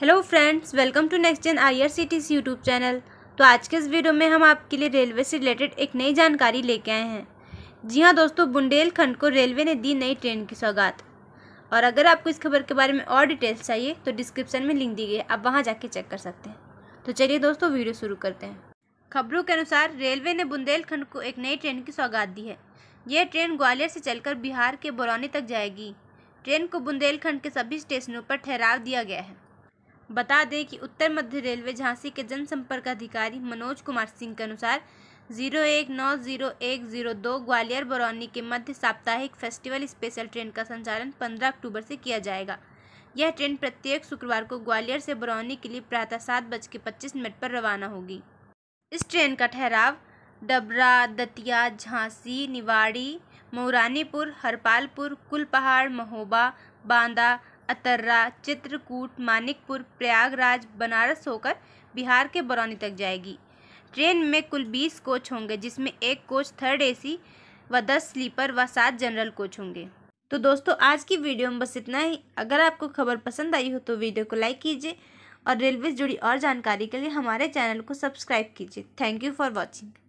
hello friends welcome to next gen I R C T C YouTube channel तो आज के इस video में हम आपके लिए रेलवे से रिलेटेड एक नई जानकारी लेके आए हैं जी हाँ दोस्तों बुंदेलखंड को रेलवे ने दी नई ट्रेन की सौगात और अगर आपको इस खबर के बारे में और डिटेल्स चाहिए तो डिस्क्रिप्शन में लिंक दी गई आप वहाँ जाके चेक कर सकते हैं तो चलिए दोस्तों वीडियो शुरू करते हैं खबरों के अनुसार रेलवे ने बुंदेलखंड को एक नई ट्रेन की सौगात दी है यह ट्रेन ग्वालियर से चलकर बिहार के बरौनी तक जाएगी ट्रेन को बुंदेलखंड के सभी स्टेशनों पर ठहराव दिया गया है बता दें कि उत्तर मध्य रेलवे झांसी के जनसंपर्क अधिकारी मनोज कुमार सिंह के अनुसार जीरो एक नौ जीरो एक जीरो दो ग्वालियर बरौनी के मध्य साप्ताहिक फेस्टिवल स्पेशल ट्रेन का संचालन पंद्रह अक्टूबर से किया जाएगा यह ट्रेन प्रत्येक शुक्रवार को ग्वालियर से बरौनी के लिए प्रातः सात बज के पच्चीस मिनट पर रवाना होगी इस ट्रेन का ठहराव डबरा दतिया झांसी निवाड़ी मौरानीपुर हरपालपुर कुलपहाड़ महोबा बांदा अतर्रा चित्रकूट मानिकपुर प्रयागराज बनारस होकर बिहार के बरौनी तक जाएगी ट्रेन में कुल बीस कोच होंगे जिसमें एक कोच थर्ड एसी व दस स्लीपर व सात जनरल कोच होंगे तो दोस्तों आज की वीडियो में बस इतना ही अगर आपको खबर पसंद आई हो तो वीडियो को लाइक कीजिए और रेलवे से जुड़ी और जानकारी के लिए हमारे चैनल को सब्सक्राइब कीजिए थैंक यू फॉर वॉचिंग